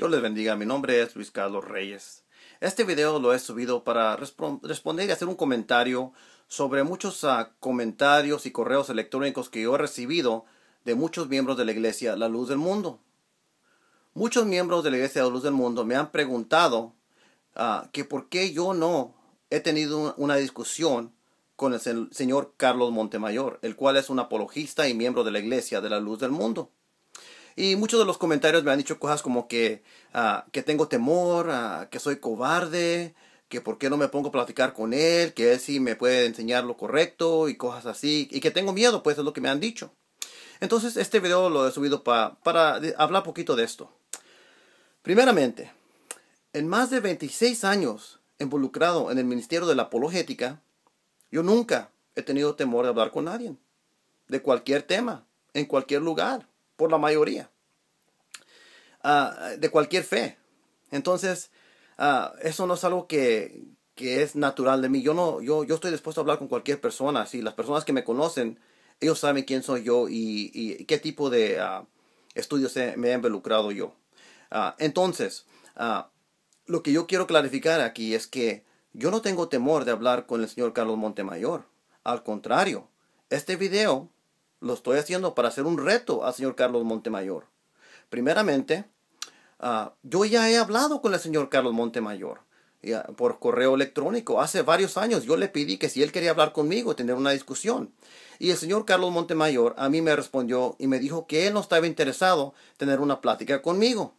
Yo les bendiga, mi nombre es Luis Carlos Reyes. Este video lo he subido para responder y hacer un comentario sobre muchos ah, comentarios y correos electrónicos que yo he recibido de muchos miembros de la Iglesia La Luz del Mundo. Muchos miembros de la Iglesia de La Luz del Mundo me han preguntado ah, que por qué yo no he tenido una discusión con el señor Carlos Montemayor, el cual es un apologista y miembro de la Iglesia de la Luz del Mundo. Y muchos de los comentarios me han dicho cosas como que, ah, que tengo temor, ah, que soy cobarde, que por qué no me pongo a platicar con él, que él sí me puede enseñar lo correcto y cosas así, y que tengo miedo, pues es lo que me han dicho. Entonces este video lo he subido para hablar un poquito de esto. Primeramente, en más de 26 años involucrado en el Ministerio de la Apologética, yo nunca he tenido temor de hablar con nadie, de cualquier tema, en cualquier lugar por la mayoría ah, de cualquier fe. Entonces, ah, eso no es algo que, es natural de mí. Yo, no, yo, yo estoy dispuesto a hablar con cualquier persona. Si las personas que me conocen, ellos saben quién soy yo y, qué tipo de ah, estudios me he involucrado yo. entonces, lo que yo quiero clarificar aquí es que yo no tengo temor de hablar con el señor Carlos Montemayor. Al contrario, este video lo estoy haciendo para hacer un reto al señor Carlos Montemayor. Primeramente, ah, yo ya he hablado con el señor Carlos Montemayor por correo electrónico. Hace varios años yo le pedí que si él quería hablar conmigo, tener una discusión. Y el señor Carlos Montemayor a mí me respondió y me dijo que él no estaba interesado en tener una plática conmigo.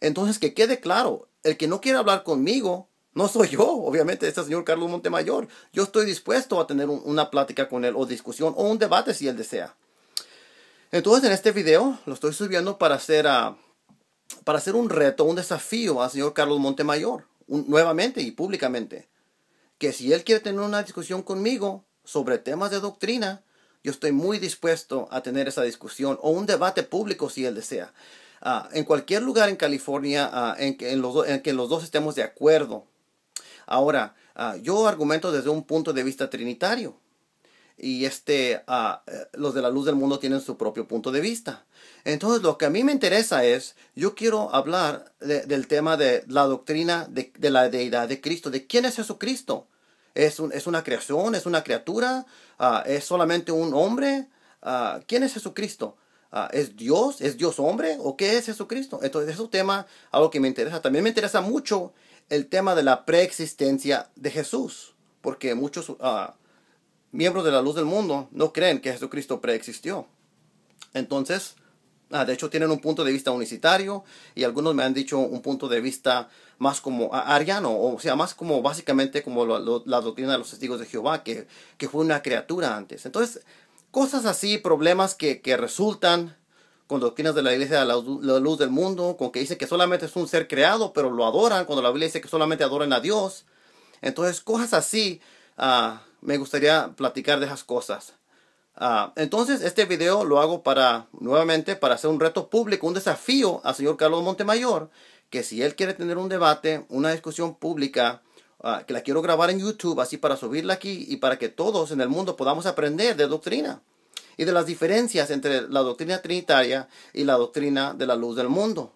Entonces, que quede claro, el que no quiere hablar conmigo no soy yo, obviamente, Este señor Carlos Montemayor. Yo estoy dispuesto a tener una plática con él o discusión o un debate si él desea. Entonces en este video lo estoy subiendo para hacer, ah, para hacer un reto, un desafío al señor Carlos Montemayor, nuevamente y públicamente. Que si él quiere tener una discusión conmigo sobre temas de doctrina, yo estoy muy dispuesto a tener esa discusión o un debate público si él desea. Ah, en cualquier lugar en California ah, en, los, en que los dos estemos de acuerdo Ahora, ah, yo argumento desde un punto de vista trinitario. Y este, ah, eh, los de la luz del mundo tienen su propio punto de vista. Entonces, lo que a mí me interesa es, yo quiero hablar del tema de la doctrina de, la deidad de Cristo, de quién es Jesucristo. ¿Es, es una creación? ¿Es una criatura? Ah, ¿Es solamente un hombre? ¿Quién es Jesucristo? ¿Es Dios? ¿Es Dios hombre? ¿O qué es Jesucristo? Entonces, es un tema, algo que me interesa. También me interesa mucho el tema de la preexistencia de Jesús, porque muchos ah, miembros de la luz del mundo no creen que Jesucristo preexistió. Entonces, ah, de hecho tienen un punto de vista unicitario y algunos me han dicho un punto de vista más como ariano, o sea, más como básicamente como la doctrina de los testigos de Jehová, que, que fue una criatura antes. Entonces, cosas así, problemas que resultan con doctrinas de la iglesia de la, luz del mundo, con que dice que solamente es un ser creado, pero lo adoran, cuando la Biblia dice que solamente adoran a Dios. Entonces, cosas así, ah, me gustaría platicar de esas cosas. Ah, entonces, este video lo hago para, nuevamente, para hacer un reto público, un desafío al señor Carlos Montemayor, que si él quiere tener un debate, una discusión pública, ah, que la quiero grabar en YouTube, así para subirla aquí y para que todos en el mundo podamos aprender de doctrina y de las diferencias entre la doctrina trinitaria y la doctrina de la luz del mundo.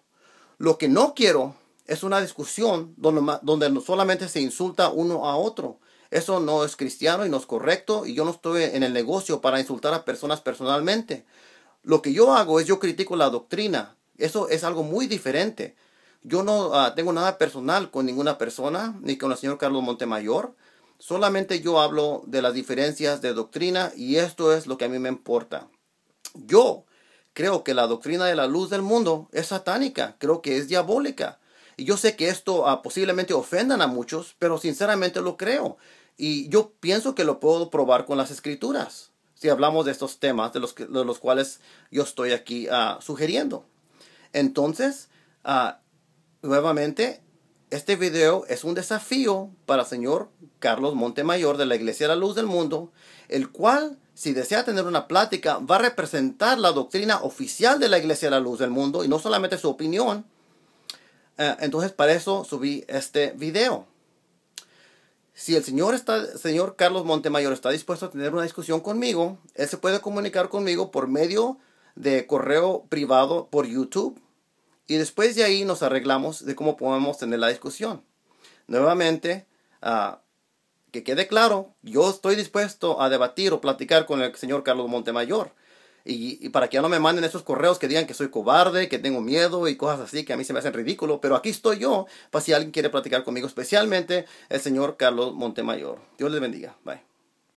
Lo que no quiero es una discusión donde, donde solamente se insulta uno a otro. Eso no es cristiano y no es correcto y yo no estoy en el negocio para insultar a personas personalmente. Lo que yo hago es yo critico la doctrina. Eso es algo muy diferente. Yo no ah, tengo nada personal con ninguna persona, ni con el señor Carlos Montemayor. Solamente yo hablo de las diferencias de doctrina y esto es lo que a mí me importa. Yo creo que la doctrina de la luz del mundo es satánica, creo que es diabólica. Y yo sé que esto ah, posiblemente ofendan a muchos, pero sinceramente lo creo. Y yo pienso que lo puedo probar con las escrituras, si hablamos de estos temas de los, cuales yo estoy aquí ah, sugiriendo. Entonces, ah, nuevamente, este video es un desafío para el señor Carlos Montemayor de la Iglesia de la Luz del Mundo, el cual, si desea tener una plática, va a representar la doctrina oficial de la Iglesia de la Luz del Mundo y no solamente su opinión. Eh, entonces, para eso subí este video. Si el señor, está, señor Carlos Montemayor está dispuesto a tener una discusión conmigo, él se puede comunicar conmigo por medio de correo privado por YouTube y después de ahí nos arreglamos de cómo podemos tener la discusión. Nuevamente, ah, que quede claro, yo estoy dispuesto a debatir o platicar con el señor Carlos Montemayor. Y, y, para que ya no me manden esos correos que digan que soy cobarde, que tengo miedo y cosas así que a mí se me hacen ridículo. Pero aquí estoy yo para si alguien quiere platicar conmigo, especialmente el señor Carlos Montemayor. Dios les bendiga. Bye.